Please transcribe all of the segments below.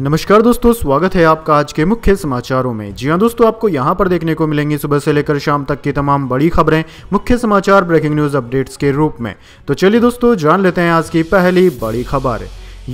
नमस्कार दोस्तों स्वागत है आपका आज के मुख्य समाचारों में जी हाँ दोस्तों आपको यहाँ पर देखने को मिलेंगी सुबह से लेकर शाम तक की तमाम बड़ी खबरें मुख्य समाचार ब्रेकिंग न्यूज अपडेट्स के रूप में तो चलिए दोस्तों जान लेते हैं आज की पहली बड़ी खबर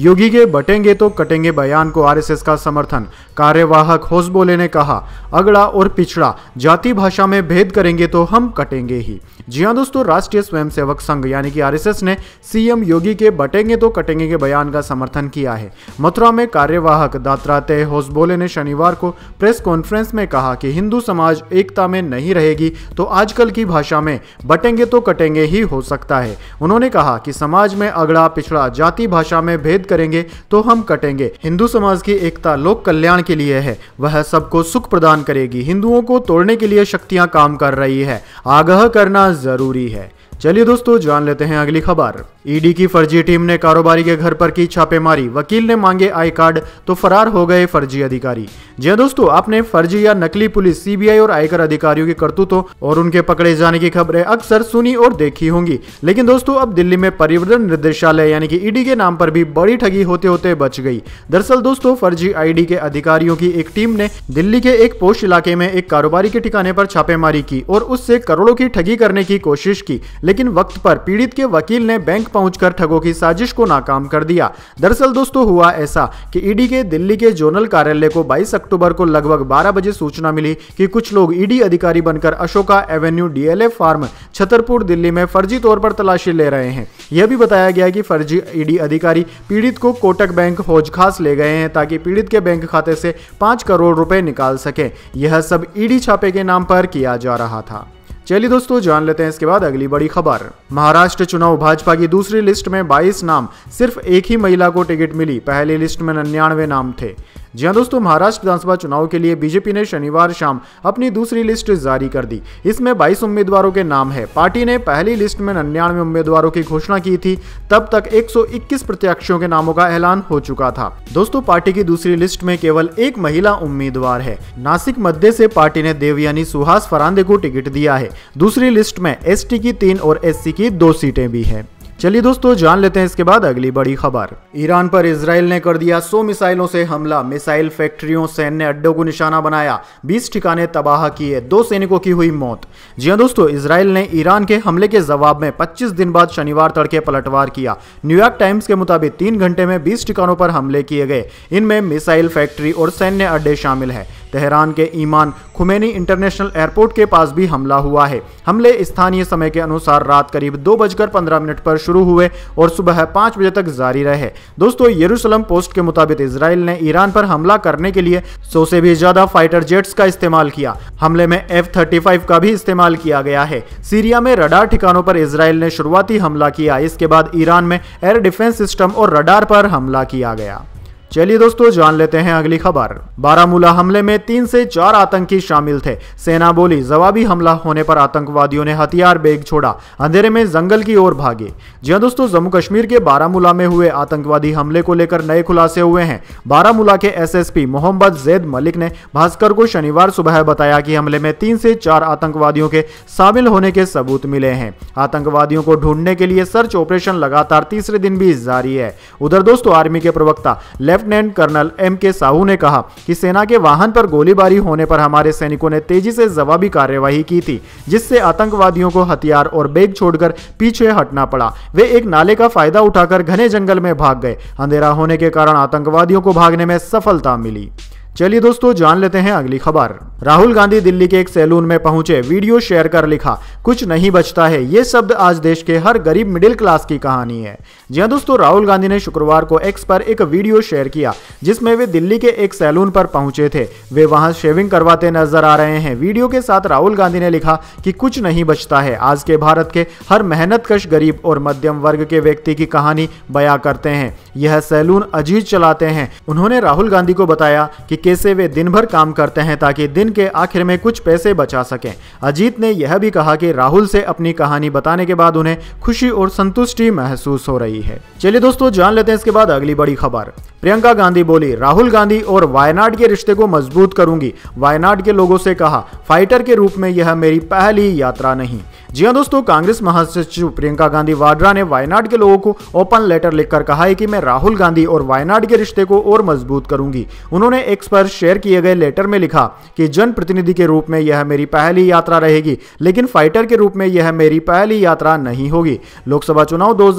योगी के बटेंगे तो कटेंगे बयान को आरएसएस का समर्थन कार्यवाहक होसबोले ने कहा अगड़ा और पिछड़ा जाति भाषा में भेद करेंगे तो हम कटेंगे ही जी हाँ दोस्तों राष्ट्रीय स्वयंसेवक संघ यानी कि आरएसएस ने सीएम योगी के बटेंगे तो कटेंगे के बयान का समर्थन किया है मथुरा में कार्यवाहक दात्रातेह होसबोले ने शनिवार को प्रेस कॉन्फ्रेंस में कहा कि हिंदू समाज एकता में नहीं रहेगी तो आजकल की भाषा में बटेंगे तो कटेंगे ही हो सकता है उन्होंने कहा कि समाज में अगड़ा पिछड़ा जाति भाषा में भेद प्रेरित करेंगे तो हम कटेंगे हिंदू समाज की एकता लोक कल्याण के लिए है वह सबको सुख प्रदान करेगी हिंदुओं को तोड़ने के लिए शक्तियां काम कर रही है आगह करना जरूरी है चलिए दोस्तों जान लेते हैं अगली खबर ईडी e की फर्जी टीम ने कारोबारी के घर पर की छापेमारी वकील ने मांगे आई कार्ड तो फरार हो गए फर्जी अधिकारी जी हाँ दोस्तों आपने फर्जी या नकली पुलिस सीबीआई और आयकर अधिकारियों की करतूतों और उनके पकड़े जाने की खबरें अक्सर सुनी और देखी होंगी लेकिन दोस्तों अब दिल्ली में परिवर्तन निर्देशालय यानी की ईडी e के नाम पर भी बड़ी ठगी होते होते बच गई दरअसल दोस्तों फर्जी आई के अधिकारियों की एक टीम ने दिल्ली के एक पोस्ट इलाके में एक कारोबारी के ठिकाने पर छापेमारी की और उससे करोड़ों की ठगी करने की कोशिश की लेकिन वक्त पर पीड़ित के वकील ने बैंक पहुंचकर ठगों की साजिश को नाकाम कर दिया दरअसल दोस्तों हुआ ऐसा कि ईडी के दिल्ली के जोनल कार्यालय को 22 अक्टूबर को लगभग 12 बजे सूचना मिली कि कुछ लोग ईडी अधिकारी बनकर Ashoka avenue DLF farm Chhatarpur Delhi में फर्जी तौर पर तलाशी ले रहे हैं यह भी बताया गया कि फर्जी ईडी अधिकारी पीड़ित को कोटक बैंक हौजखास ले गए हैं ताकि पीड़ित के बैंक खाते से पाँच करोड़ रुपए निकाल सके यह सब ईडी छापे के नाम पर किया जा रहा था चलिए दोस्तों जान लेते हैं इसके बाद अगली बड़ी खबर महाराष्ट्र चुनाव भाजपा की दूसरी लिस्ट में 22 नाम सिर्फ एक ही महिला को टिकट मिली पहली लिस्ट में निन्यानवे नाम थे जी हाँ दोस्तों महाराष्ट्र विधानसभा चुनाव के लिए बीजेपी ने शनिवार शाम अपनी दूसरी लिस्ट जारी कर दी इसमें बाईस उम्मीदवारों के नाम है पार्टी ने पहली लिस्ट में नन्यानवे उम्मीदवारों की घोषणा की थी तब तक 121 प्रत्याशियों के नामों का ऐलान हो चुका था दोस्तों पार्टी की दूसरी लिस्ट में केवल एक महिला उम्मीदवार है नासिक मध्य से पार्टी ने देवयानी सुहास फरांदे को टिकट दिया है दूसरी लिस्ट में एस की तीन और एस की दो सीटें भी हैं चलिए दोस्तों जान लेते हैं इसके बाद अगली बड़ी खबर ईरान पर इसराइल ने कर दिया सौ मिसाइलों से हमला मिसाइल फैक्ट्रियों सैन्य अड्डों को निशाना बनाया बीस ठिकाने तबाह किए दो सैनिकों की हुई मौत जी हाँ दोस्तों इसराइल ने ईरान के हमले के जवाब में पच्चीस दिन बाद शनिवार तड़के पलटवार किया न्यूयॉर्क टाइम्स के मुताबिक तीन घंटे में बीस ठिकानों पर हमले किए गए इनमें मिसाइल फैक्ट्री और सैन्य अड्डे शामिल है तेहरान के ईमान खुमेनी इंटरनेशनल एयरपोर्ट के पास भी हमला हुआ है हमले स्थानीय समय के अनुसार रात करीब दो बजकर पंद्रह मिनट पर शुरू हुए और सुबह पाँच बजे तक जारी रहे दोस्तों यरूशलम पोस्ट के मुताबिक इसराइल ने ईरान पर हमला करने के लिए सौ से भी ज्यादा फाइटर जेट्स का इस्तेमाल किया हमले में एफ थर्टी का भी इस्तेमाल किया गया है सीरिया में रडार ठिकानों पर इसराइल ने शुरुआती हमला किया इसके बाद ईरान में एयर डिफेंस सिस्टम और रडार पर हमला किया गया चलिए दोस्तों जान लेते हैं अगली खबर बारामूला हमले में तीन से चार आतंकी शामिल थे सेना बोली जवाबी हमला होने पर आतंकवादियों ने हथियार बेग छोड़ा अंधेरे में जंगल की ओर भागे जी हाँ दोस्तों जम्मू कश्मीर के बारामूला में हुए आतंकवादी हमले को लेकर नए खुलासे हुए हैं बारामूला के एसएसपी मोहम्मद जैद मलिक ने भास्कर को शनिवार सुबह बताया कि हमले में तीन से चार आतंकवादियों के शामिल होने के सबूत मिले हैं आतंकवादियों को ढूंढने के लिए सर्च ऑपरेशन लगातार तीसरे दिन भी जारी है उधर दोस्तों आर्मी के प्रवक्ता लेफ्टिनेंट कर्नल एम के साहू ने कहा कि सेना के वाहन पर गोलीबारी होने पर हमारे सैनिकों ने तेजी से जवाबी कार्यवाही की थी जिससे आतंकवादियों को हथियार और बैग छोड़कर पीछे हटना पड़ा वे एक नाले का फायदा उठाकर घने जंगल में भाग गए अंधेरा होने के कारण आतंकवादियों को भागने में सफलता मिली चलिए दोस्तों जान लेते हैं अगली खबर राहुल गांधी दिल्ली के एक सैलून में पहुंचे वीडियो शेयर कर लिखा कुछ नहीं बचता है ये शब्द आज देश के हर गरीब मिडिल क्लास की कहानी है जी दोस्तों राहुल गांधी ने शुक्रवार को एक्स पर एक वीडियो शेयर किया जिसमें वे दिल्ली के एक सैलून पर पहुंचे थे वे वहां शेविंग करवाते नजर आ रहे हैं वीडियो के साथ राहुल गांधी ने लिखा कि कुछ नहीं बचता है आज के भारत के हर कश गरीब और मध्यम वर्ग के व्यक्ति की कहानी बया करते हैं यह सैलून अजीज चलाते हैं उन्होंने राहुल गांधी को बताया कि तरीके से वे दिन भर काम करते हैं ताकि दिन के आखिर में कुछ पैसे बचा सकें अजीत ने यह भी कहा कि राहुल से अपनी कहानी बताने के बाद उन्हें खुशी और संतुष्टि महसूस हो रही है चलिए दोस्तों जान लेते हैं इसके बाद अगली बड़ी खबर प्रियंका गांधी बोली राहुल गांधी और वायनाड के रिश्ते को मजबूत करूंगी वायनाड के लोगों से कहा फाइटर के रूप में यह मेरी पहली यात्रा नहीं जी हाँ दोस्तों कांग्रेस महासचिव प्रियंका गांधी वाड्रा ने वायनाड के लोगों को ओपन लेटर लिखकर कहा है कि मैं राहुल गांधी और वायनाड के रिश्ते को और मजबूत करूंगी उन्होंने एक्स पर शेयर किए गए लेटर में लिखा कि जनप्रतिनिधि के रूप में यह मेरी पहली यात्रा रहेगी लेकिन फाइटर के रूप में यह मेरी पहली यात्रा नहीं होगी लोकसभा चुनाव दो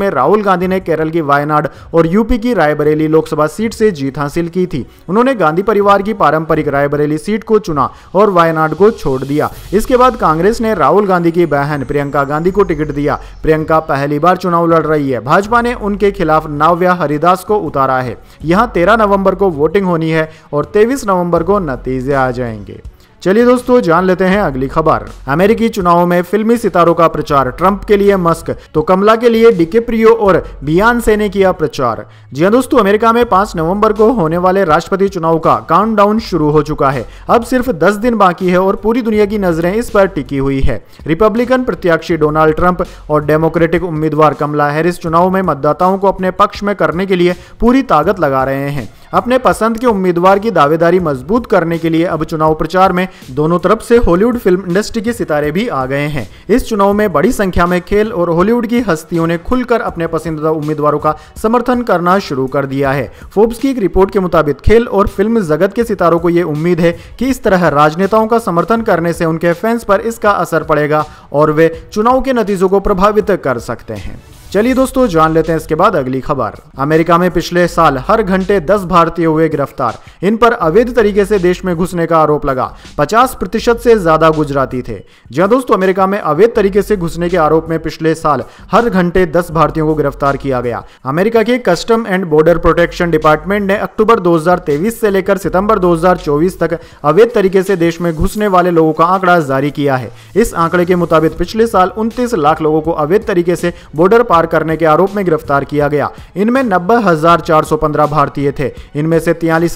में राहुल गांधी ने केरल की वायनाड और यूपी की रायबरेली लोकसभा सीट से जीत हासिल की थी उन्होंने गांधी परिवार की पारंपरिक रायबरेली सीट को चुना और वायनाड को छोड़ दिया इसके बाद कांग्रेस ने राहुल गांधी गांधी की बहन प्रियंका गांधी को टिकट दिया प्रियंका पहली बार चुनाव लड़ रही है भाजपा ने उनके खिलाफ नाव्या हरिदास को उतारा है यहाँ तेरह नवंबर को वोटिंग होनी है और तेईस नवंबर को नतीजे आ जाएंगे चलिए दोस्तों जान लेते हैं अगली खबर अमेरिकी चुनावों में फिल्मी सितारों का प्रचार ट्रंप के लिए मस्क तो कमला के लिए डिकेप्रियो और बियान से ने किया प्रचार जी हाँ दोस्तों अमेरिका में पांच नवंबर को होने वाले राष्ट्रपति चुनाव का काउंटडाउन शुरू हो चुका है अब सिर्फ दस दिन बाकी है और पूरी दुनिया की नजरें इस पर टिकी हुई है रिपब्लिकन प्रत्याशी डोनाल्ड ट्रंप और डेमोक्रेटिक उम्मीदवार कमला हैरिस चुनाव में मतदाताओं को अपने पक्ष में करने के लिए पूरी ताकत लगा रहे हैं अपने पसंद के उम्मीदवार की दावेदारी मजबूत करने के लिए अब चुनाव प्रचार में दोनों तरफ से हॉलीवुड फिल्म इंडस्ट्री के सितारे भी आ गए हैं इस चुनाव में बड़ी संख्या में खेल और हॉलीवुड की हस्तियों ने खुलकर अपने पसंदीदा उम्मीदवारों का समर्थन करना शुरू कर दिया है फोर्ब्स की एक रिपोर्ट के मुताबिक खेल और फिल्म जगत के सितारों को ये उम्मीद है कि इस तरह राजनेताओं का समर्थन करने से उनके फैंस पर इसका असर पड़ेगा और वे चुनाव के नतीजों को प्रभावित कर सकते हैं चलिए दोस्तों जान लेते हैं इसके बाद अगली खबर अमेरिका में पिछले साल हर घंटे दस भारतीय हुए गिरफ्तार इन पर अवैध तरीके से देश में घुसने का आरोप लगा पचास प्रतिशत से ज्यादा गुजराती थे जी दोस्तों अमेरिका में अवैध तरीके से घुसने के आरोप में पिछले साल हर घंटे दस भारतीयों को गिरफ्तार किया गया अमेरिका के Custom and Border Protection department ने अक्टूबर दो से लेकर सितम्बर दो तक अवैध तरीके से देश में घुसने वाले लोगों का आंकड़ा जारी किया है इस आंकड़े के मुताबिक पिछले साल उनतीस लाख लोगों को अवैध तरीके से बॉर्डर पार पार करने के आरोप में गिरफ्तार किया गया इनमें नब्बे भारतीय थे इनमें से तियालीस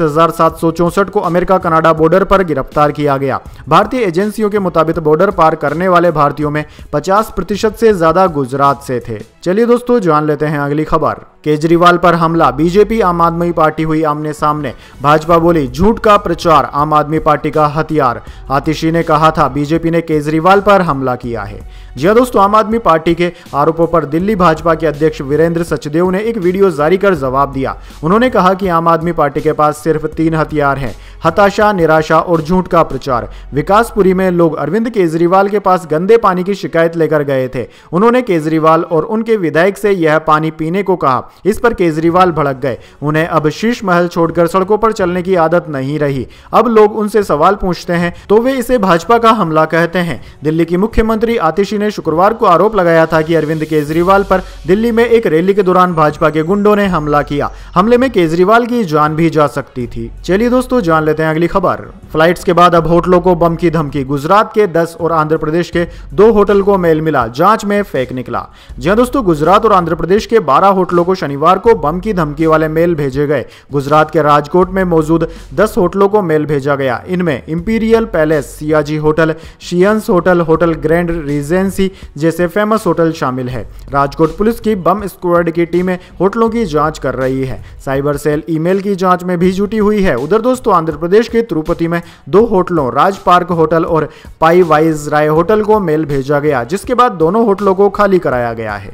को अमेरिका कनाडा बॉर्डर पर गिरफ्तार किया गया भारतीय एजेंसियों के मुताबिक बॉर्डर पार करने वाले भारतीयों में पचास प्रतिशत से ज्यादा गुजरात से थे चलिए दोस्तों जान लेते हैं अगली खबर केजरीवाल पर हमला बीजेपी आम आदमी पार्टी हुई आमने सामने भाजपा बोली झूठ का प्रचार आम आदमी पार्टी का हथियार आतिशी ने कहा था बीजेपी ने केजरीवाल पर हमला किया है जी हाँ दोस्तों आम आदमी पार्टी के आरोपों पर दिल्ली भाजपा भाजपा के अध्यक्ष वीरेंद्र सचदेव ने एक वीडियो जारी कर जवाब दिया उन्होंने कहा कि आम आदमी पार्टी के पास सिर्फ तीन हथियार हैं हताशा निराशा और झूठ का प्रचार विकासपुरी में लोग अरविंद केजरीवाल के पास गंदे पानी की शिकायत लेकर गए थे उन्होंने केजरीवाल और उनके विधायक से यह पानी पीने को कहा इस पर केजरीवाल भड़क गए उन्हें अब शीश महल छोड़कर सड़कों पर चलने की आदत नहीं रही अब लोग उनसे सवाल पूछते हैं तो वे इसे भाजपा का हमला कहते हैं दिल्ली की मुख्यमंत्री आतिशी ने शुक्रवार को आरोप लगाया था कि अरविंद केजरीवाल पर पर दिल्ली में एक रैली के दौरान भाजपा के गुंडों ने हमला किया हमले में केजरीवाल की जान भी जा सकती थी चलिए दोस्तों जान लेते हैं अगली खबर फ्लाइट्स के बाद अब होटलों को बम की धमकी गुजरात के दस और आंध्र प्रदेश के दो होटल को मेल मिला जांच में फेक निकला जी दोस्तों गुजरात और आंध्र प्रदेश के बारह होटलों को शनिवार को बम की धमकी वाले मेल भेजे गए गुजरात के राजकोट में मौजूद दस होटलों को मेल भेजा गया इनमें इंपीरियल पैलेस सियाजी होटल शियंस होटल होटल ग्रैंड रिजेंसी जैसे फेमस होटल शामिल है राजकोट और पुलिस की बम स्क्वाड की टीमें होटलों की जांच कर रही है साइबर सेल ईमेल की जांच में भी जुटी हुई है उधर दोस्तों आंध्र प्रदेश के तिरुपति में दो होटलों राज पार्क होटल और पाई वाइज राय होटल को मेल भेजा गया जिसके बाद दोनों होटलों को खाली कराया गया है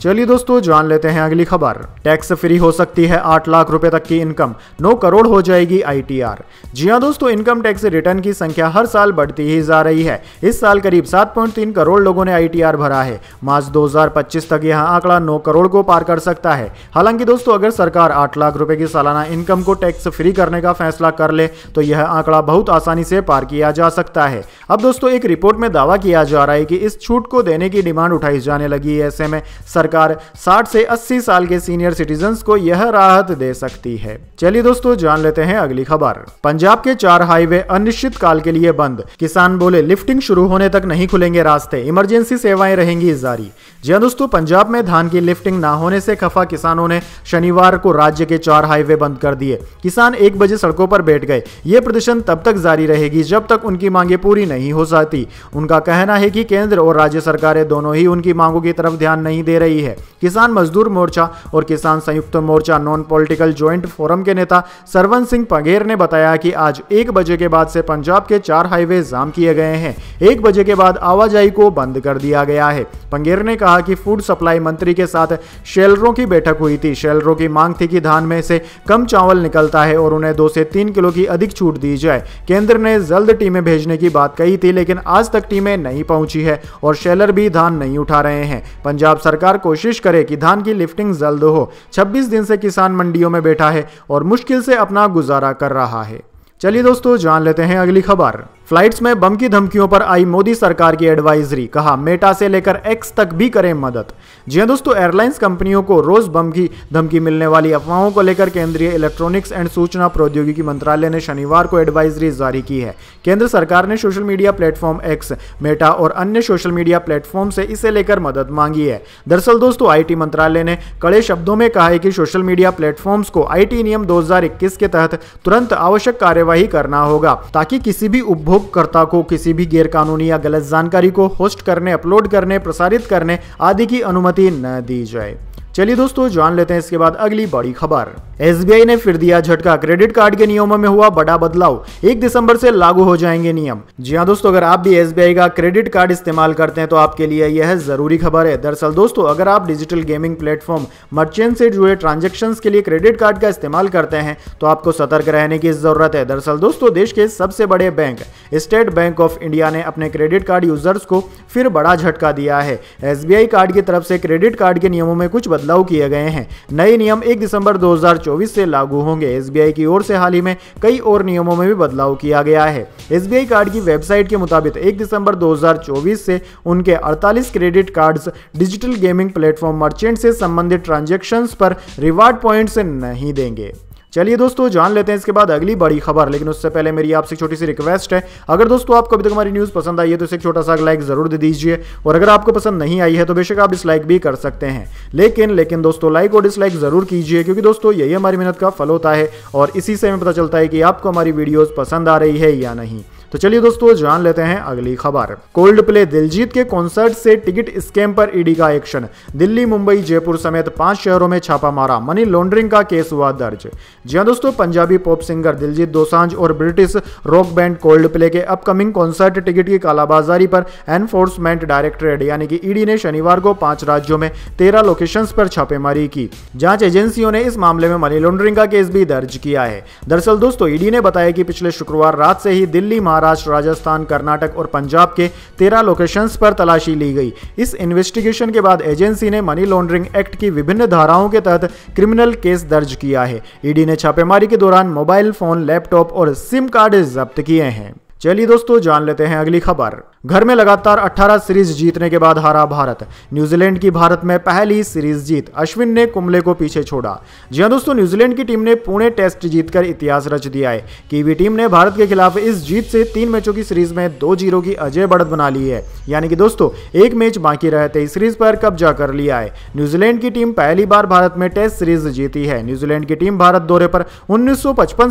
चलिए दोस्तों जान लेते हैं अगली खबर टैक्स फ्री हो सकती है आठ लाख रुपए तक की इनकम नौ करोड़ हो जाएगी आईटीआर जी हाँ दोस्तों इनकम टैक्स रिटर्न की संख्या हर साल बढ़ती ही जा रही है इस साल करीब 7.3 करोड़ लोगों ने आईटीआर भरा है मार्च 2025 तक यह आंकड़ा 9 करोड़ को पार कर सकता है हालांकि दोस्तों अगर सरकार आठ लाख रूपए की सालाना इनकम को टैक्स फ्री करने का फैसला कर ले तो यह आंकड़ा बहुत आसानी से पार किया जा सकता है अब दोस्तों एक रिपोर्ट में दावा किया जा रहा है की इस छूट को देने की डिमांड उठाई जाने लगी है ऐसे में सरकार 60 से 80 साल के सीनियर सिटीजन को यह राहत दे सकती है चलिए दोस्तों जान लेते हैं अगली खबर पंजाब के चार हाईवे अनिश्चित काल के लिए बंद किसान बोले लिफ्टिंग शुरू होने तक नहीं खुलेंगे रास्ते इमरजेंसी सेवाएं रहेंगी जारी जी हाँ दोस्तों पंजाब में धान की लिफ्टिंग ना होने से खफा किसानों ने शनिवार को राज्य के चार हाईवे बंद कर दिए किसान एक बजे सड़कों पर बैठ गए ये प्रदर्शन तब तक जारी रहेगी जब तक उनकी मांगे पूरी नहीं हो जाती उनका कहना है कि केंद्र और राज्य सरकारें दोनों ही उनकी मांगों की तरफ ध्यान नहीं दे रही है किसान मजदूर मोर्चा और Kisan Sanyukt Morcha non political joint forum के नेता सरवन सिंह पघेर ने बताया की आज एक बजे के बाद से पंजाब के चार हाईवे जाम किए गए हैं एक बजे के बाद आवाजाही को बंद कर दिया गया है पंगेर ने कहा कहा कि फूड सप्लाई मंत्री के साथ शेलरों की बैठक हुई थी शेलरों की मांग थी कि धान में से कम चावल निकलता है और उन्हें दो से तीन किलो की अधिक छूट दी जाए केंद्र ने जल्द टीमें भेजने की बात कही थी लेकिन आज तक टीमें नहीं पहुंची है और शेलर भी धान नहीं उठा रहे हैं पंजाब सरकार कोशिश करे कि धान की लिफ्टिंग जल्द हो छब्बीस दिन से किसान मंडियों में बैठा है और मुश्किल से अपना गुजारा कर रहा है चलिए दोस्तों जान लेते हैं अगली खबर फ्लाइट्स में बम की धमकियों पर आई मोदी सरकार की एडवाइजरी कहा मेटा से लेकर एक्स तक भी करें मदद जी हाँ दोस्तों एयरलाइंस कंपनियों को रोज बम की धमकी मिलने वाली अफवाहों को लेकर केंद्रीय इलेक्ट्रॉनिक्स एंड सूचना प्रौद्योगिकी मंत्रालय ने शनिवार को एडवाइजरी जारी की है केंद्र सरकार ने social media platform X Meta और अन्य सोशल मीडिया प्लेटफॉर्म से इसे लेकर मदद मांगी है दरअसल दोस्तों आई मंत्रालय ने कड़े शब्दों में कहा है कि सोशल मीडिया प्लेटफॉर्म्स को आई नियम दो के तहत तुरंत आवश्यक कार्यवाही करना होगा ताकि किसी भी उपभोग उपभोगकर्ता को किसी भी गैरकानूनी या गलत जानकारी को होस्ट करने अपलोड करने प्रसारित करने आदि की अनुमति न दी जाए चलिए दोस्तों जान लेते हैं इसके बाद अगली बड़ी खबर एस ने फिर दिया झटका क्रेडिट कार्ड के नियमों में हुआ बड़ा बदलाव एक दिसंबर से लागू हो जाएंगे नियम जी हाँ दोस्तों अगर आप भी एस का क्रेडिट कार्ड इस्तेमाल करते हैं तो आपके लिए यह जरूरी खबर है दरअसल दोस्तों अगर आप डिजिटल गेमिंग प्लेटफॉर्म मर्चेंट से जुड़े ट्रांजेक्शन के लिए क्रेडिट कार्ड का इस्तेमाल करते हैं तो आपको सतर्क रहने की जरूरत है दरअसल दोस्तों देश के सबसे बड़े bank State Bank of India ने अपने क्रेडिट कार्ड यूजर्स को फिर बड़ा झटका दिया है एस कार्ड की तरफ से क्रेडिट कार्ड के नियमों में कुछ बदलाव बदलाव किए गए हैं नए नियम 1 दिसंबर 2024 से लागू होंगे एसबीआई की ओर से हाल ही में कई और नियमों में भी बदलाव किया गया है एसबीआई कार्ड की वेबसाइट के मुताबिक एक दिसंबर 2024 से उनके 48 credit cards digital gaming platform merchant से संबंधित ट्रांजेक्शन पर रिवार्ड पॉइंट नहीं देंगे चलिए दोस्तों जान लेते हैं इसके बाद अगली बड़ी खबर लेकिन उससे पहले मेरी आपसे छोटी सी रिक्वेस्ट है अगर दोस्तों आपको अभी तक हमारी न्यूज़ पसंद आई है तो इसे एक छोटा सा लाइक जरूर दे दीजिए और अगर आपको पसंद नहीं आई है तो बेशक आप डिसलाइक भी कर सकते हैं लेकिन लेकिन दोस्तों लाइक और डिसलाइक जरूर कीजिए क्योंकि दोस्तों यही हमारी मेहनत का फल होता है और इसी से हमें पता चलता है कि आपको हमारी वीडियोज़ पसंद आ रही है या नहीं तो चलिए दोस्तों जान लेते हैं अगली खबर कोल्ड प्ले दिलजीत के कॉन्सर्ट से टिकट स्कैम पर ईडी का एक्शन दिल्ली मुंबई जयपुर समेत पांच शहरों में छापा मारा मनी लॉन्ड्रिंग का केस हुआ दर्ज जी हाँ दोस्तों पंजाबी पॉप सिंगर दिलजीत दोसांझ और British rock band Coldplay के अपकमिंग कॉन्सर्ट टिकट की कालाबाजारी पर एनफोर्समेंट डायरेक्टरेट यानी कि ईडी ने शनिवार को पांच राज्यों में तेरह लोकेशन पर छापेमारी की जांच एजेंसियों ने इस मामले में मनी लॉन्ड्रिंग का केस भी दर्ज किया है दरअसल दोस्तों ईडी ने बताया कि पिछले शुक्रवार रात से ही दिल्ली महाराष्ट्र महाराष्ट्र राजस्थान कर्नाटक और पंजाब के तेरह लोकेशंस पर तलाशी ली गई इस इन्वेस्टिगेशन के बाद एजेंसी ने मनी लॉन्ड्रिंग एक्ट की विभिन्न धाराओं के तहत क्रिमिनल केस दर्ज किया है ईडी e ने छापेमारी के दौरान मोबाइल फोन लैपटॉप और सिम कार्ड जब्त किए हैं चलिए दोस्तों जान लेते हैं अगली खबर घर में लगातार 18 सीरीज जीतने के बाद हारा भारत न्यूजीलैंड की भारत में पहली सीरीज जीत अश्विन ने कुंबले को पीछे छोड़ा जी हाँ दोस्तों न्यूजीलैंड की टीम ने पुणे टेस्ट जीतकर इतिहास रच दिया है कीवी टीम ने भारत के खिलाफ इस जीत से तीन मैचों की सीरीज में दो जीरो की अजय बढ़त बना ली है यानी कि दोस्तों एक मैच बाकी रहते सीरीज पर कब्जा कर लिया है न्यूजीलैंड की टीम पहली बार भारत में टेस्ट सीरीज जीती है न्यूजीलैंड की टीम भारत दौरे पर उन्नीस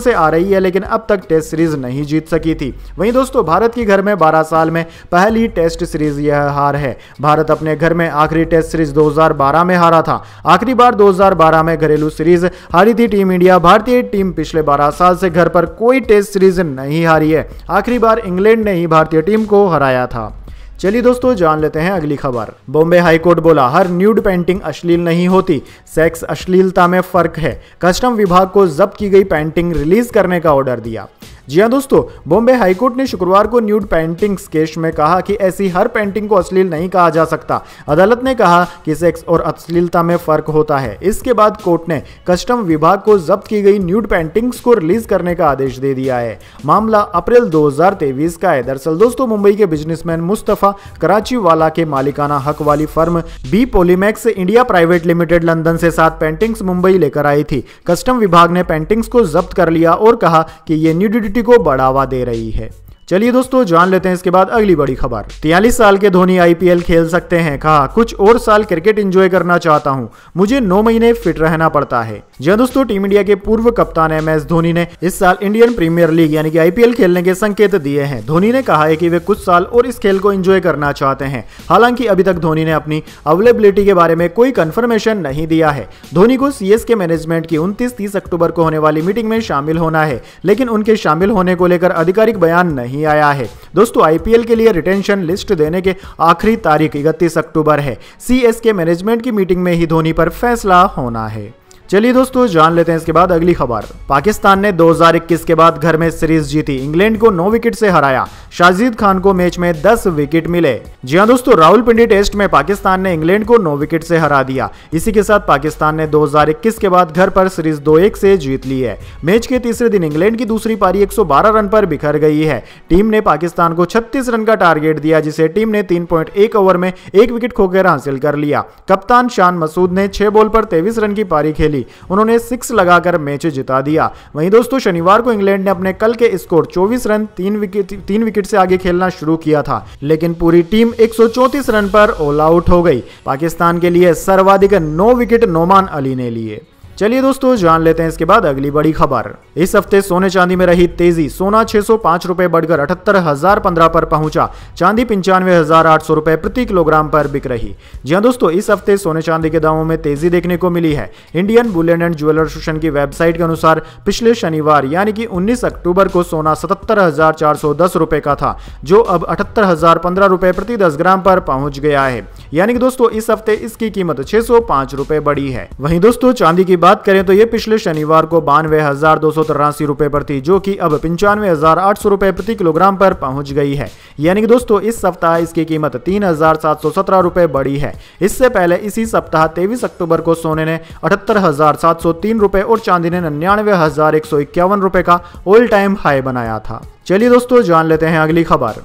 से आ रही है लेकिन अब तक टेस्ट सीरीज नहीं जीत सकी थी वहीं दोस्तों भारत की घर में बारह साल में पहली टेस्ट सीरीज यह हार है भारत अपने घर में आखिरी टेस्ट सीरीज 2012 में हारा था आखिरी बार 2012 में घरेलू सीरीज हारी थी टीम इंडिया भारतीय टीम पिछले 12 साल से घर पर कोई टेस्ट सीरीज नहीं हारी है आखिरी बार इंग्लैंड ने ही भारतीय टीम को हराया था चलिए दोस्तों जान लेते हैं अगली खबर बॉम्बे हाईकोर्ट बोला हर न्यूड पेंटिंग अश्लील नहीं होती सेक्स अश्लीलता में फर्क है कस्टम विभाग को जब्त की गई पेंटिंग रिलीज करने का ऑर्डर दिया जी हाँ दोस्तों बॉम्बे हाईकोर्ट ने शुक्रवार को न्यूड पेंटिंग्स केस में कहा कि ऐसी हर पेंटिंग को अश्लील नहीं कहा जा सकता अदालत ने कहा कि सेक्स और अश्लीलता में फर्क होता है इसके बाद कोर्ट ने कस्टम विभाग को जब्त की गई न्यूड पेंटिंग्स को रिलीज करने का आदेश दे दिया है मामला अप्रैल दो का है दरअसल दोस्तों मुंबई के बिजनेसमैन मुस्तफा कराची वाला के मालिकाना हक वाली firm B Polymax India Private Limited London से सात पेंटिंग्स मुंबई लेकर आई थी कस्टम विभाग ने पेंटिंग्स को जब्त कर लिया और कहा कि ये न्यूडिटी को बढ़ावा दे रही है चलिए दोस्तों जान लेते हैं इसके बाद अगली बड़ी खबर तियालीस साल के धोनी आईपीएल खेल सकते हैं कहा कुछ और साल क्रिकेट एंजॉय करना चाहता हूं मुझे नौ महीने फिट रहना पड़ता है जी दोस्तों टीम इंडिया के पूर्व कप्तान एम एस धोनी ने इस साल इंडियन प्रीमियर लीग यानी कि आईपीएल खेलने के संकेत दिए हैं धोनी ने कहा है की वे कुछ साल और इस खेल को इंजॉय करना चाहते हैं हालांकि अभी तक धोनी ने अपनी अवेलेबिलिटी के बारे में कोई कन्फर्मेशन नहीं दिया है धोनी को सी के मैनेजमेंट की उन्तीस तीस अक्टूबर को होने वाली मीटिंग में शामिल होना है लेकिन उनके शामिल होने को लेकर आधिकारिक बयान नहीं नहीं आया है दोस्तों आईपीएल के लिए रिटेंशन लिस्ट देने के आखिरी तारीख इकतीस अक्टूबर है सी मैनेजमेंट की मीटिंग में ही धोनी पर फैसला होना है चलिए दोस्तों जान लेते हैं इसके बाद अगली खबर पाकिस्तान ने 2021 के बाद घर में सीरीज जीती इंग्लैंड को नौ विकेट से हराया शाजिद खान को मैच में दस विकेट मिले जी हाँ दोस्तों राहुल पिंडी टेस्ट में पाकिस्तान ने इंग्लैंड को नौ विकेट से हरा दिया इसी के साथ पाकिस्तान ने 2021 के बाद घर पर सीरीज 2-1 से जीत ली है मैच के तीसरे दिन इंग्लैंड की दूसरी पारी 112 रन पर बिखर गई है टीम ने पाकिस्तान को 36 रन का टारगेट दिया जिसे टीम ने 3.1 ओवर में एक विकेट खोकर हासिल कर लिया कप्तान शान मसूद ने छह बॉल पर तेईस रन की पारी खेली उन्होंने सिक्स लगाकर मैच जिता दिया वहीं दोस्तों शनिवार को इंग्लैंड ने अपने कल के स्कोर चौबीस रन तीन विकेट तीन विकेट विकेट से आगे खेलना शुरू किया था लेकिन पूरी टीम एक रन पर ऑल आउट हो गई पाकिस्तान के लिए सर्वाधिक नौ विकेट नोमान अली ने लिए चलिए दोस्तों जान लेते हैं इसके बाद अगली बड़ी खबर इस हफ्ते सोने चांदी में रही तेजी सोना छह सौ पांच बढ़कर अठहत्तर हजार पंद्रह पर पहुंचा चांदी पंचानवे हजार आठ सौ रुपए प्रति किलोग्राम पर बिक रही जी हाँ दोस्तों इस हफ्ते सोने चांदी के दामों में तेजी देखने को मिली है Indian Bullion and Jeweller Association की वेबसाइट के अनुसार पिछले शनिवार यानी कि 19 अक्टूबर को सोना सतहत्तर हजार चार सौ दस रुपए का था जो अब अठहत्तर हजार पंद्रह रुपए प्रति दस ग्राम पर पहुंच गया है यानी कि दोस्तों इस हफ्ते इसकी कीमत छह सौ पांच बढ़ी है वहीं दोस्तों चांदी की बात बात करें तो ये पिछले शनिवार को बानवे हजार दो सौ तिरासी रुपए पर थी जो कि अब पंचानवे हजार आठ सौ रुपए प्रति किलोग्राम पर पहुंच गई है यानी कि दोस्तों इस सप्ताह इसकी कीमत तीन हजार सात सौ सत्रह रुपए बढ़ी है इससे पहले इसी सप्ताह तेईस अक्टूबर को सोने ने अठहत्तर हजार सात सौ तीन रुपए और चांदी ने निन्यानवे हजार एक सौ इक्यावन रुपए का ऑल टाइम हाई बनाया था चलिए दोस्तों जान लेते हैं अगली खबर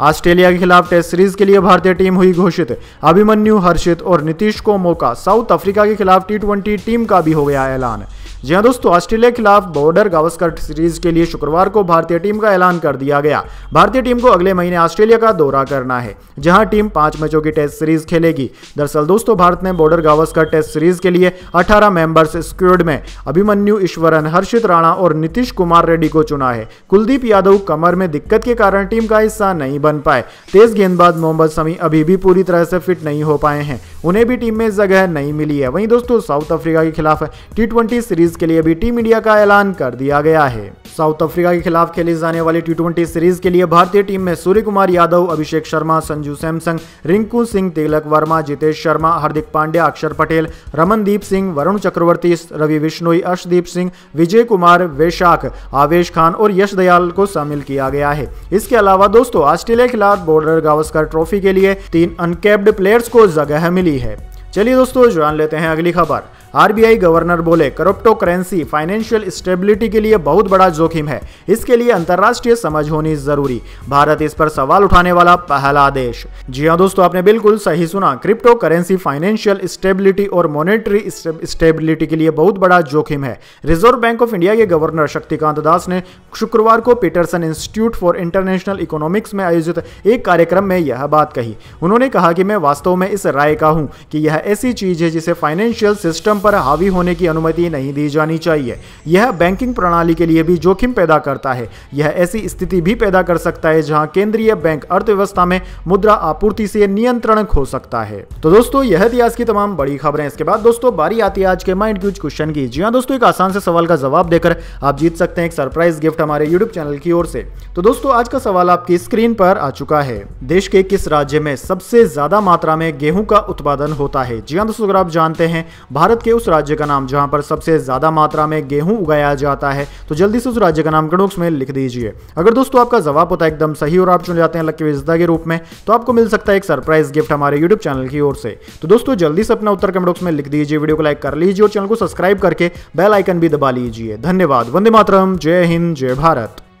ऑस्ट्रेलिया के खिलाफ टेस्ट सीरीज के लिए भारतीय टीम हुई घोषित अभिमन्यु हर्षित और नीतीश को मौका साउथ अफ्रीका के खिलाफ टी टीम का भी हो गया ऐलान जी हाँ दोस्तों ऑस्ट्रेलिया के खिलाफ बॉर्डर गावस्कर सीरीज के लिए शुक्रवार को भारतीय टीम का ऐलान कर दिया गया भारतीय टीम को अगले महीने ऑस्ट्रेलिया का दौरा करना है जहां टीम पांच मैचों की टेस्ट सीरीज खेलेगी दरअसल दोस्तों भारत ने बॉर्डर गावस्कर टेस्ट सीरीज के लिए अठारह मेंबर्स स्क्वेड में अभिमन्यु ईश्वरन हर्षित राणा और नीतीश कुमार रेड्डी को चुना है कुलदीप यादव कमर में दिक्कत के कारण टीम का हिस्सा नहीं बन पाए तेज गेंदबाज मोहम्मद समी अभी भी पूरी तरह से फिट नहीं हो पाए हैं उन्हें भी टीम में जगह नहीं मिली है वहीं दोस्तों साउथ अफ्रीका के खिलाफ टी सीरीज सीरीज के लिए भी टीम इंडिया का ऐलान कर दिया गया है साउथ अफ्रीका के खिलाफ खेली जाने वाली टी सीरीज के लिए भारतीय टीम में सूर्य कुमार यादव अभिषेक शर्मा संजू सैमसंग रिंकू सिंह तिलक वर्मा जितेश शर्मा हार्दिक पांड्या अक्षर पटेल रमनदीप सिंह वरुण चक्रवर्ती रवि विश्नोई अर्शदीप सिंह विजय कुमार वैशाख आवेश खान और यश दयाल को शामिल किया गया है इसके अलावा दोस्तों ऑस्ट्रेलिया के खिलाफ बॉर्डर गावस्कर ट्रॉफी के लिए तीन अनकेप्ड प्लेयर्स को जगह मिली है चलिए दोस्तों जान लेते हैं अगली खबर आरबीआई गवर्नर बोले करप्टो करेंसी फाइनेंशियल स्टेबिलिटी के लिए बहुत बड़ा जोखिम है इसके लिए अंतर्राष्ट्रीय समझ होनी जरूरी भारत इस पर सवाल उठाने वाला पहला देश जी हाँ दोस्तों आपने बिल्कुल सही सुना क्रिप्टो करेंसी फाइनेंशियल स्टेबिलिटी और मॉनेटरी स्टेबिलिटी के लिए बहुत बड़ा जोखिम है रिजर्व बैंक ऑफ इंडिया के गवर्नर शक्तिकांत दास ने शुक्रवार को Peterson Institute for International Economics में आयोजित एक कार्यक्रम में यह बात कही उन्होंने कहा कि मैं वास्तव में इस राय का हूं कि यह ऐसी चीज है जिसे फाइनेंशियल सिस्टम पर हावी होने की अनुमति नहीं दी जानी चाहिए यह बैंकिंग प्रणाली के लिए भी जोखिम पैदा करता है यह ऐसी स्थिति भी पैदा कर सकता है जहां केंद्रीय बैंक अर्थव्यवस्था में मुद्रा आपूर्ति से नियंत्रण खो सकता है तो दोस्तों यह थी आज की तमाम बड़ी खबरें इसके बाद दोस्तों बारी आती है आज के माइंड क्यूज क्वेश्चन की जी हाँ दोस्तों एक आसान से सवाल का जवाब देकर आप जीत सकते हैं एक सरप्राइज गिफ्ट हमारे यूट्यूब चैनल की ओर से तो दोस्तों आज का सवाल आपकी स्क्रीन पर आ चुका है देश के किस राज्य में सबसे ज्यादा मात्रा में गेहूं का उत्पादन होता है जी हाँ दोस्तों अगर आप जानते हैं भारत के के उस राज्य का नाम जहां पर सबसे ज़्यादा मात्रा में गेहूं उगाया जाता है तो जल्दी से उस राज्य का नाम कमेंट्स में लिख दीजिए अगर दोस्तों आपका जवाब होता है एकदम सही और आप चुन जाते हैं लक्की विजदा के रूप में तो आपको मिल सकता है एक सरप्राइज गिफ्ट हमारे यूट्यूब चैनल की ओर से तो दोस्तों जल्दी से अपना उत्तर कमेंट्स में लिख दीजिए वीडियो को लाइक कर लीजिए और चैनल को सब्सक्राइब करके बेल आइकन भी दबा लीजिए धन्यवाद वंदे मातरम जय हिंद जय भारत